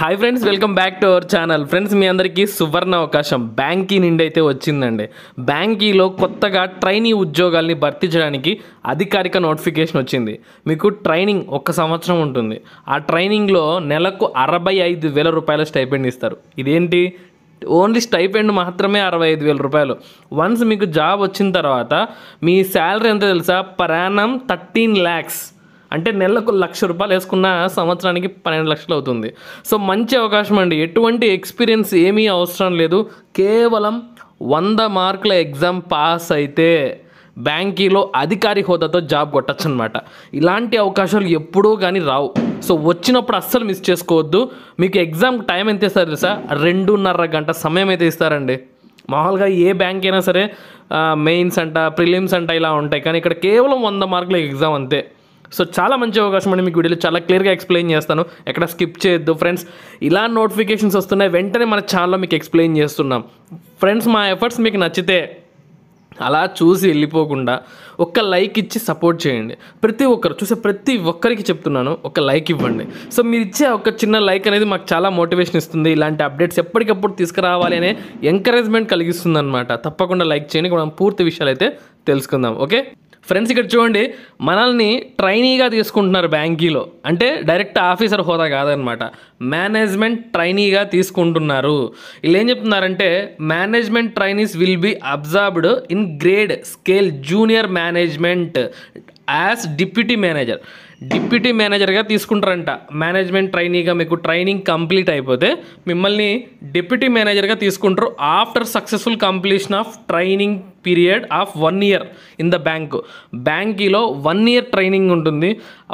hi friends welcome back to our channel friends మీ అందరికీ సువర్ణ అవకాశం బ్యాంకీ నుండి అయితే వచ్చిందండి బ్యాంకీలో కొత్తగా ట్రైనింగ్ ఉద్యోగాల్ని భర్తీ చేయడానికి అధికారిక నోటిఫికేషన్ వచ్చింది మీకు ట్రైనింగ్ ఒక సంవత్సరం ఉంటుంది ఆ ట్రైనింగ్లో నెలకు అరవై ఐదు వేల రూపాయల స్టైపెండ్ ఇస్తారు ఇదేంటి ఓన్లీ స్టైపెండ్ మాత్రమే అరవై ఐదు వేల రూపాయలు వన్స్ మీకు జాబ్ వచ్చిన తర్వాత మీ శాలరీ ఎంత తెలుసా పరాణం థర్టీన్ ల్యాక్స్ అంటే నెలకు లక్ష రూపాయలు వేసుకున్న సంవత్సరానికి పన్నెండు లక్షలు అవుతుంది సో మంచి అవకాశం అండి ఎటువంటి ఎక్స్పీరియన్స్ ఏమీ అవసరం లేదు కేవలం వంద మార్కుల ఎగ్జామ్ పాస్ అయితే బ్యాంకీలో అధికారి హోదాతో జాబ్ కొట్టచ్చు అనమాట ఇలాంటి అవకాశాలు ఎప్పుడూ కానీ రావు సో వచ్చినప్పుడు అస్సలు మిస్ చేసుకోవద్దు మీకు ఎగ్జామ్ టైం ఎంత ఇస్తారు తెలుసా రెండున్నర గంట సమయం అయితే ఇస్తారండి మామూలుగా ఏ బ్యాంక్ అయినా సరే మెయిన్స్ అంట ప్రిలిమ్స్ అంట ఇలా ఉంటాయి కానీ ఇక్కడ కేవలం వంద మార్కుల ఎగ్జామ్ అంతే సో చాలా మంచి అవకాశం అండి మీకు వీడియోలో చాలా క్లియర్గా ఎక్స్ప్లెయిన్ చేస్తాను ఎక్కడ స్కిప్ చేయొద్దు ఫ్రెండ్స్ ఇలా నోటిఫికేషన్స్ వస్తున్నాయి వెంటనే మన ఛానల్లో మీకు ఎక్స్ప్లెయిన్ చేస్తున్నాం ఫ్రెండ్స్ మా ఎఫర్ట్స్ మీకు నచ్చితే అలా చూసి వెళ్ళిపోకుండా ఒక్క లైక్ ఇచ్చి సపోర్ట్ చేయండి ప్రతి ఒక్కరు చూసే ప్రతి ఒక్కరికి చెప్తున్నాను ఒక లైక్ ఇవ్వండి సో మీరు ఇచ్చే ఒక చిన్న లైక్ అనేది మాకు చాలా మోటివేషన్ ఇస్తుంది ఇలాంటి అప్డేట్స్ ఎప్పటికప్పుడు తీసుకురావాలి అనే ఎంకరేజ్మెంట్ కలిగిస్తుంది అనమాట తప్పకుండా లైక్ చేయండి మనం పూర్తి విషయాలు అయితే తెలుసుకుందాం ఓకే ఫ్రెండ్స్ ఇక్కడ చూడండి మనల్ని ట్రైనీగా తీసుకుంటున్నారు బ్యాంకీలో అంటే డైరెక్ట్ ఆఫీసర్ హోదా కాదనమాట మేనేజ్మెంట్ ట్రైనీగా తీసుకుంటున్నారు వీళ్ళు ఏం చెప్తున్నారంటే management trainees will be absorbed in grade scale junior management as deputy manager deputy మేనేజర్గా తీసుకుంటారంట మేనేజ్మెంట్ ట్రైనీగా మీకు ట్రైనింగ్ కంప్లీట్ అయిపోతే మిమ్మల్ని డిప్యూటీ మేనేజర్గా తీసుకుంటారు after successful completion of training period of one year in the bank బ్యాంకీలో వన్ ఇయర్ ట్రైనింగ్ ఉంటుంది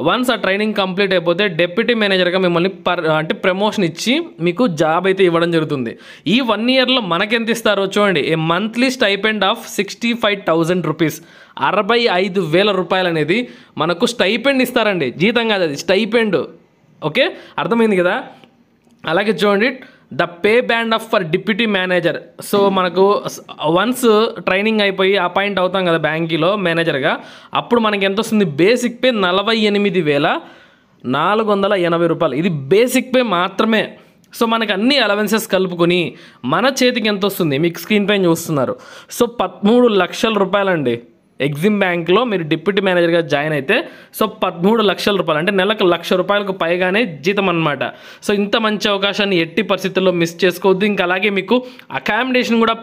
once ఆ ట్రైనింగ్ కంప్లీట్ అయిపోతే డెప్యూటీ మేనేజర్గా మిమ్మల్ని పర్ అంటే ప్రమోషన్ ఇచ్చి మీకు జాబ్ అయితే ఇవ్వడం జరుగుతుంది ఈ వన్ ఇయర్లో మనకెంత ఇస్తారో చూడండి a monthly stipend of sixty five thousand rupees అరవై ఐదు వేల రూపాయలు అనేది మనకు స్టైపెండ్ ఇస్తారండి జీతం కాదు అది స్టైపెండ్ ఓకే అర్థమైంది కదా అలాగే చూడండి the pay band of for deputy manager so మనకు వన్స్ ట్రైనింగ్ అయిపోయి అపాయింట్ అవుతాం కదా బ్యాంకీలో మేనేజర్గా అప్పుడు మనకి ఎంత వస్తుంది బేసిక్ పే నలభై ఎనిమిది వేల నాలుగు వందల ఎనభై రూపాయలు ఇది బేసిక్ పే మాత్రమే సో మనకు అన్ని అలవెన్సెస్ కలుపుకొని మన చేతికి ఎంత వస్తుంది మీకు స్క్రీన్ పైన చూస్తున్నారు సో పదమూడు లక్షల రూపాయలండి ఎగ్జిమ్ బ్యాంక్లో మీరు డిప్యూటీ మేనేజర్గా జాయిన్ అయితే సో పదమూడు లక్షల రూపాయలు అంటే నెలకు లక్ష రూపాయలకు పైగానే జీతం అనమాట సో ఇంత మంచి అవకాశాన్ని ఎట్టి పరిస్థితుల్లో మిస్ చేసుకోవద్దు ఇంకా అలాగే మీకు అకామిడేషన్ కూడా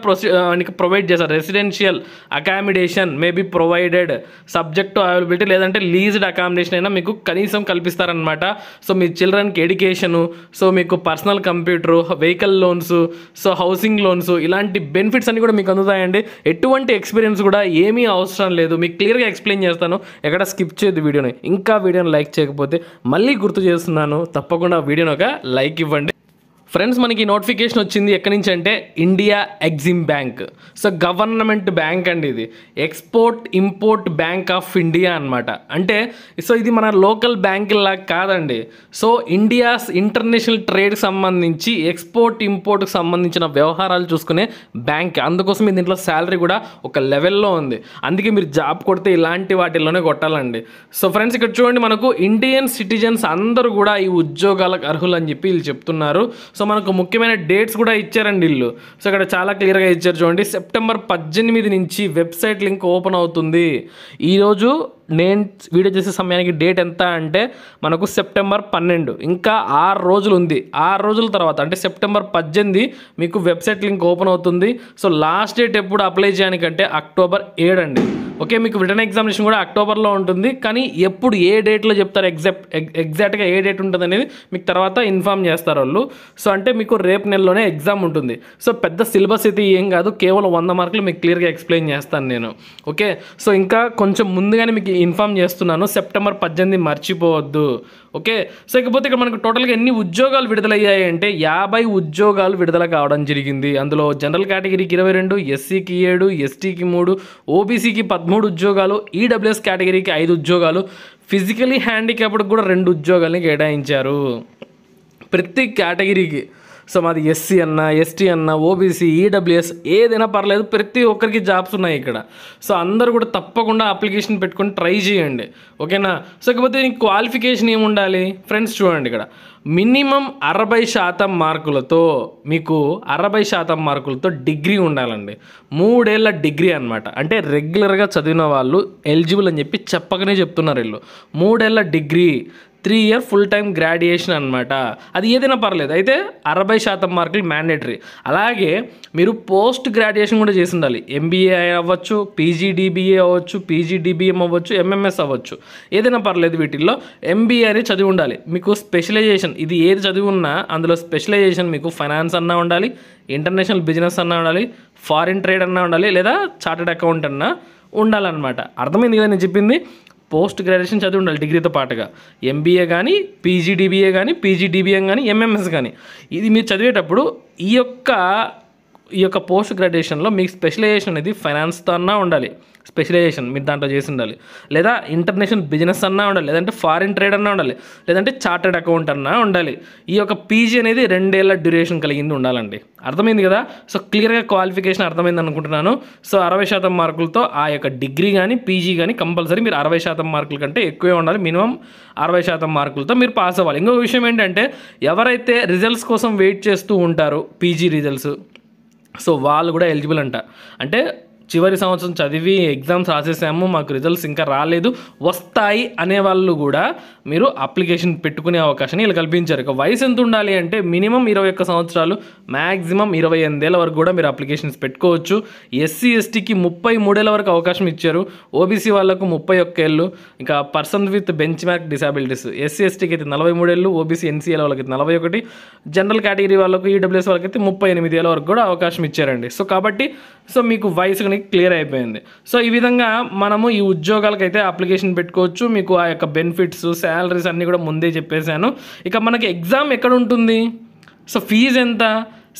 ప్రొవైడ్ చేస్తారు residential accommodation maybe provided subject availability లేదంటే లీజ్డ్ అకామిడేషన్ అయినా మీకు కనీసం కల్పిస్తారనమాట సో మీ చిల్డ్రన్కి ఎడ్యుకేషను సో మీకు personal computer vehicle loans so housing loans ఇలాంటి బెనిఫిట్స్ అన్ని కూడా మీకు అందుతాయండి ఎటువంటి ఎక్స్పీరియన్స్ కూడా ఏమీ అవసరం అవసరం లేదు మీకు క్లియర్గా ఎక్స్ప్లెయిన్ చేస్తాను ఎక్కడ స్కిప్ చేయదు వీడియోని ఇంకా వీడియోని లైక్ చేయకపోతే మళ్ళీ గుర్తు చేస్తున్నాను తప్పకుండా వీడియోని ఒక లైక్ ఇవ్వండి ఫ్రెండ్స్ మనకి నోటిఫికేషన్ వచ్చింది ఎక్కడి నుంచి అంటే India Exim bank so government bank అండి ఇది export import bank of India అనమాట అంటే సో ఇది మన లోకల్ బ్యాంకులా కాదండి సో ఇండియాస్ ఇంటర్నేషనల్ ట్రేడ్కి సంబంధించి ఎక్స్పోర్ట్ ఇంపోర్ట్కి సంబంధించిన వ్యవహారాలు చూసుకునే బ్యాంక్ అందుకోసం దీంట్లో శాలరీ కూడా ఒక లెవెల్లో ఉంది అందుకే మీరు జాబ్ కొడితే ఇలాంటి వాటిల్లోనే కొట్టాలండి సో ఫ్రెండ్స్ ఇక్కడ చూడండి మనకు ఇండియన్ సిటిజన్స్ అందరూ కూడా ఈ ఉద్యోగాలకు అర్హులు అని చెప్పి వీళ్ళు చెప్తున్నారు సో సో మనకు ముఖ్యమైన డేట్స్ కూడా ఇచ్చారండి ఇల్లు సో ఇక్కడ చాలా క్లియర్గా ఇచ్చారు చూడండి సెప్టెంబర్ పద్దెనిమిది నుంచి వెబ్సైట్ లింక్ ఓపెన్ అవుతుంది ఈరోజు నేను వీడియో చేసే సమయానికి డేట్ ఎంత అంటే మనకు సెప్టెంబర్ పన్నెండు ఇంకా ఆరు రోజులు ఉంది ఆరు రోజుల తర్వాత అంటే సెప్టెంబర్ పద్దెనిమిది మీకు వెబ్సైట్ లింక్ ఓపెన్ అవుతుంది సో లాస్ట్ డేట్ ఎప్పుడు అప్లై చేయడానికంటే అక్టోబర్ ఏడు అండి ఓకే మీకు రిటర్న్ ఎగ్జామినేషన్ కూడా అక్టోబర్లో ఉంటుంది కానీ ఎప్పుడు ఏ డేట్లో చెప్తారు ఎగ్జాక్ట్ ఎగ్జాక్ట్గా ఏ డేట్ ఉంటుంది అనేది మీకు తర్వాత ఇన్ఫామ్ చేస్తారు వాళ్ళు సో అంటే మీకు రేపు నెలలోనే ఎగ్జామ్ ఉంటుంది సో పెద్ద సిలబస్ అయితే ఏం కాదు కేవలం వంద మార్కులు మీకు క్లియర్గా ఎక్స్ప్లెయిన్ చేస్తాను నేను ఓకే సో ఇంకా కొంచెం ముందుగానే మీకు ఇన్ఫామ్ చేస్తున్నాను సెప్టెంబర్ పద్దెనిమిది మర్చిపోవద్దు ఓకే సో ఇకపోతే ఇక్కడ మనకు టోటల్గా ఎన్ని ఉద్యోగాలు విడుదలయ్యాయి అంటే యాభై ఉద్యోగాలు విడుదల కావడం జరిగింది అందులో జనరల్ కేటగిరీకి ఇరవై రెండు ఎస్సీకి ఏడు ఎస్టీకి మూడు ఓబీసీకి పదమూడు ఉద్యోగాలు ఈడబ్ల్యూఎస్ కేటగిరీకి ఐదు ఉద్యోగాలు ఫిజికలీ హ్యాండిక్యాప్డ్ కూడా రెండు ఉద్యోగాలని కేటాయించారు ప్రతి కేటగిరీకి సో మాది ఎస్సీ అన్న ఎస్టీ అన్న ఓబీసీ ఈడబ్ల్యూఎస్ e ఏదైనా పర్లేదు ప్రతి ఒక్కరికి జాబ్స్ ఉన్నాయి ఇక్కడ సో అందరూ కూడా తప్పకుండా అప్లికేషన్ పెట్టుకొని ట్రై చేయండి ఓకేనా సో ఇకపోతే క్వాలిఫికేషన్ ఏముండాలి ఫ్రెండ్స్ చూడండి ఇక్కడ మినిమం అరవై శాతం మార్కులతో మీకు అరవై శాతం మార్కులతో డిగ్రీ ఉండాలండి మూడేళ్ల డిగ్రీ అనమాట అంటే రెగ్యులర్గా చదివిన వాళ్ళు ఎలిజిబుల్ అని చెప్పి చెప్పకనే చెప్తున్నారు వీళ్ళు మూడేళ్ల degree three year full time graduation అనమాట అది ఏదైనా పర్లేదు అయితే అరవై శాతం మార్కులు మ్యాండేటరీ అలాగే మీరు పోస్ట్ గ్రాడ్యుయేషన్ కూడా చేసి ఉండాలి ఎంబీఏ అవ్వచ్చు పీజీ డిబిఏ అవ్వచ్చు పీజీ డిబిఎం అవ్వచ్చు ఎంఎంఎస్ అవ్వచ్చు ఏదైనా పర్లేదు వీటిల్లో ఎంబీఏ అనేది చదివి ఉండాలి మీకు స్పెషలైజేషన్ ఇది ఏది చదివి ఉన్నా అందులో స్పెషలైజేషన్ మీకు ఫైనాన్స్ అన్నా ఉండాలి ఇంటర్నేషనల్ బిజినెస్ అన్నా ఉండాలి ఫారిన్ ట్రేడ్ అన్నా ఉండాలి లేదా చార్టెడ్ అకౌంట్ అన్నా ఉండాలన్నమాట అర్థమైంది కదా నేను చెప్పింది పోస్ట్ గ్రాడ్యుయేషన్ చదివి ఉండాలి డిగ్రీతో పాటుగా ఎంబీఏ కానీ పీజీడీబీఏ కానీ పీజీడీబీఏ కానీ ఎంఎంఎస్ కానీ ఇది మీరు చదివేటప్పుడు ఈ యొక్క ఈ యొక్క పోస్ట్ గ్రాడ్యుయేషన్లో మీకు స్పెషలైజేషన్ అనేది ఫైనాన్స్తో అన్నా ఉండాలి స్పెషలైజేషన్ మీరు దాంట్లో చేసి ఉండాలి లేదా ఇంటర్నేషనల్ బిజినెస్ అన్నా ఉండాలి లేదంటే ఫారిన్ ట్రేడ్ అన్నా ఉండాలి లేదంటే చార్టెడ్ అకౌంట్ అన్నా ఉండాలి ఈ యొక్క పీజీ అనేది రెండేళ్ల డ్యూరేషన్ కలిగింది ఉండాలండి అర్థమైంది కదా సో క్లియర్గా క్వాలిఫికేషన్ అర్థమైంది అనుకుంటున్నాను సో అరవై శాతం మార్కులతో ఆ యొక్క డిగ్రీ కానీ పీజీ కానీ కంపల్సరీ మీరు అరవై శాతం మార్కుల కంటే ఎక్కువే ఉండాలి మినిమం అరవై శాతం మార్కులతో మీరు పాస్ అవ్వాలి ఇంకొక విషయం ఏంటంటే ఎవరైతే రిజల్ట్స్ కోసం వెయిట్ చేస్తూ ఉంటారో పీజీ రిజల్ట్స్ సో వాళ్ళు కూడా ఎలిజిబుల్ అంట అంటే చివరి సంవత్సరం చదివి ఎగ్జామ్స్ రాసేసాము మాకు రిజల్ట్స్ ఇంకా రాలేదు వస్తాయి అనే వాళ్ళు కూడా మీరు అప్లికేషన్ పెట్టుకునే అవకాశాన్ని వీళ్ళు కల్పించారు ఇక వయసు ఎంత ఉండాలి అంటే మినిమం ఇరవై ఒక్క సంవత్సరాలు మ్యాక్సిమం ఇరవై ఎనిమిదేళ్ళ వరకు కూడా మీరు అప్లికేషన్స్ పెట్టుకోవచ్చు ఎస్సీ ఎస్టీకి ముప్పై మూడేళ్ళ వరకు అవకాశం ఇచ్చారు ఓబీసీ వాళ్ళకు ముప్పై ఒక్క ఏళ్ళు ఇంకా person with benchmark disabilities SC ఎస్టీకి అయితే నలభై మూడేళ్ళు ఓబీసీ ఎన్సీఎల్ వాళ్ళకి నలభై ఒకటి జనరల్ కేటగిరీ వాళ్ళకు ఈడబ్ల్యూఎస్ e వాళ్ళకి అయితే ముప్పై ఎనిమిది ఏళ్ళ వరకు కూడా అవకాశం ఇచ్చారండి సో కాబట్టి సో మీకు వయసు మనకి క్లియర్ అయిపోయింది సో ఈ విధంగా మనము ఈ ఉద్యోగాలకైతే అప్లికేషన్ పెట్టుకోవచ్చు మీకు ఆ యొక్క బెనిఫిట్స్ శాలరీస్ అన్నీ కూడా ముందే చెప్పేశాను ఇక మనకి ఎగ్జామ్ ఎక్కడ ఉంటుంది సో ఫీజు ఎంత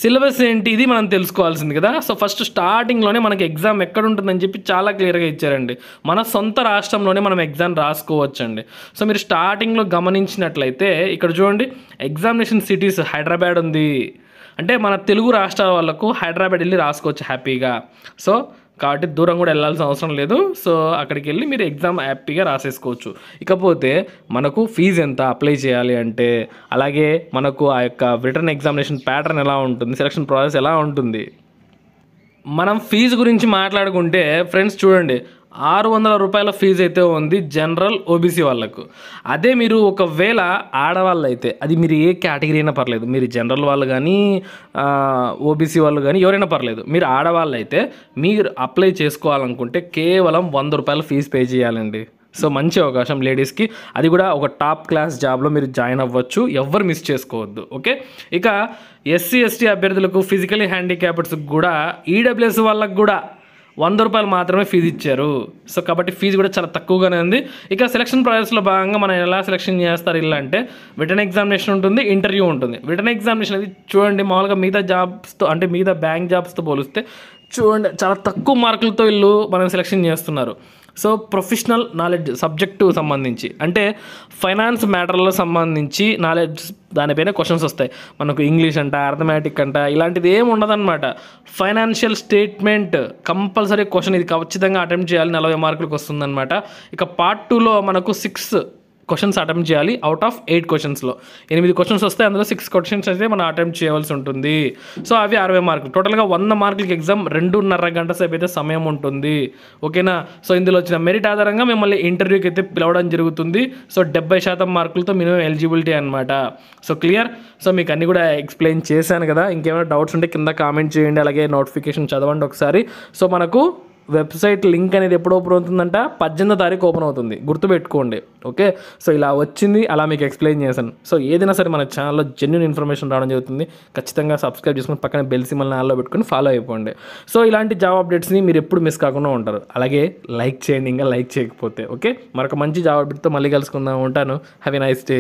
సిలబస్ ఏంటి ఇది మనం తెలుసుకోవాల్సింది కదా సో ఫస్ట్ స్టార్టింగ్లోనే మనకి ఎగ్జామ్ ఎక్కడ ఉంటుందని చెప్పి చాలా క్లియర్గా ఇచ్చారండి మన సొంత రాష్ట్రంలోనే మనం ఎగ్జామ్ రాసుకోవచ్చండి సో మీరు స్టార్టింగ్లో గమనించినట్లయితే ఇక్కడ చూడండి ఎగ్జామినేషన్ సిటీస్ హైదరాబాద్ ఉంది అంటే మన తెలుగు రాష్ట్రాల వాళ్ళకు హైదరాబాద్ వెళ్ళి రాసుకోవచ్చు హ్యాపీగా సో కాబట్టి దూరం కూడా వెళ్ళాల్సిన అవసరం లేదు సో అక్కడికి వెళ్ళి మీరు ఎగ్జామ్ హ్యాపీగా రాసేసుకోవచ్చు ఇకపోతే మనకు ఫీజు ఎంత అప్లై చేయాలి అంటే అలాగే మనకు ఆ యొక్క రిటర్న్ ఎగ్జామినేషన్ ప్యాటర్న్ ఎలా ఉంటుంది సెలక్షన్ ప్రాసెస్ ఎలా ఉంటుంది మనం ఫీజు గురించి మాట్లాడుకుంటే ఫ్రెండ్స్ చూడండి ఆరు వందల రూపాయల ఫీజు అయితే ఉంది జనరల్ ఓబీసీ వాళ్ళకు అదే మీరు ఒకవేళ ఆడవాళ్ళు అయితే అది మీరు ఏ కేటగిరీ అయినా పర్లేదు మీరు జనరల్ వాళ్ళు కానీ ఓబీసీ వాళ్ళు కానీ ఎవరైనా పర్లేదు మీరు ఆడవాళ్ళు అయితే మీరు అప్లై చేసుకోవాలనుకుంటే కేవలం వంద రూపాయల ఫీజు పే చేయాలండి సో మంచి అవకాశం లేడీస్కి అది కూడా ఒక టాప్ క్లాస్ జాబ్లో మీరు జాయిన్ అవ్వచ్చు ఎవ్వరు మిస్ చేసుకోవద్దు ఓకే ఇక ఎస్సీ ఎస్టీ అభ్యర్థులకు ఫిజికలీ హ్యాండిక్యాప్డ్స్ కూడా ఈడబ్ల్యూఎస్ e వాళ్ళకు కూడా వంద రూపాయలు మాత్రమే ఫీజు ఇచ్చారు సో కాబట్టి ఫీజు కూడా చాలా తక్కువగానే ఉంది ఇక సెలక్షన్ ప్రాసెస్లో భాగంగా మనం ఎలా సెలక్షన్ చేస్తారు ఇలా అంటే రిటర్న్ ఎగ్జామినేషన్ ఉంటుంది ఇంటర్వ్యూ ఉంటుంది రిటర్న్ ఎగ్జామినేషన్ అనేది చూడండి మామూలుగా మిగతా జాబ్స్తో అంటే మిగతా బ్యాంక్ జాబ్స్తో పోలిస్తే చూడండి చాలా తక్కువ మార్కులతో వీళ్ళు మనం సెలక్షన్ చేస్తున్నారు సో ప్రొఫెషనల్ నాలెడ్జ్ సబ్జెక్టు సంబంధించి అంటే ఫైనాన్స్ మ్యాటర్లో సంబంధించి నాలెడ్జ్ దానిపైన క్వశ్చన్స్ వస్తాయి మనకు ఇంగ్లీష్ అంట అర్థమెటిక్ అంట ఇలాంటిది ఏమి ఉండదన్నమాట ఫైనాన్షియల్ స్టేట్మెంట్ కంపల్సరీ క్వశ్చన్ ఇది ఖచ్చితంగా అటెంప్ట్ చేయాలి నలభై మార్కులకు వస్తుందన్నమాట ఇక పార్ట్ టూలో మనకు సిక్స్ క్వశ్చన్స్ అటెంప్ట్ చేయాలి అవుట్ ఆఫ్ ఎయిట్ క్వశ్చన్స్లో ఎనిమిది క్వశ్చన్స్ వస్తే అందులో సిక్స్ క్వశ్చన్స్ అయితే మనం అటెంప్ట్ చేయవలసి ఉంటుంది సో అవి అరవై మార్కులు టోటల్గా వంద మార్కులకి ఎగ్జామ్ రెండున్నర గంట సేపు అయితే సమయం ఉంటుంది ఓకేనా సో ఇందులో వచ్చిన మెరిట్ ఆధారంగా మిమ్మల్ని ఇంటర్వ్యూకి అయితే పిలవడం జరుగుతుంది సో డెబ్బై శాతం మార్కులతో మినిమం ఎలిజిబిలిటీ అనమాట సో క్లియర్ సో మీకు అన్నీ కూడా ఎక్స్ప్లెయిన్ చేశాను కదా ఇంకేమైనా డౌట్స్ ఉంటే కింద కామెంట్ చేయండి అలాగే నోటిఫికేషన్ చదవండి ఒకసారి సో మనకు వెబ్సైట్ లింక్ అనేది ఎప్పుడు ఓపెన్ అవుతుందంట పద్దెనిమిదో తారీఖు ఓపెన్ అవుతుంది గుర్తుపెట్టుకోండి ఓకే సో ఇలా వచ్చింది అలా మీకు ఎక్స్ప్లెయిన్ చేశాను సో ఏదైనా సరే మన ఛానల్లో జెన్యున్ ఇన్ఫర్మేషన్ రావడం జరుగుతుంది ఖచ్చితంగా సబ్స్క్రైబ్ చేసుకుని పక్కన బెల్ సిమ్మల్ని ఆల్లో పెట్టుకుని ఫాలో అయిపోండి సో ఇలాంటి జాబ్ అప్డేట్స్ని మీరు ఎప్పుడు మిస్ కాకుండా ఉంటారు అలాగే లైక్ చేయండి ఇంకా లైక్ చేయకపోతే ఓకే మరొక మంచి జాబ్ అప్డేట్తో మళ్ళీ కలుసుకుందాం ఉంటాను హ్యావీ నైస్ డే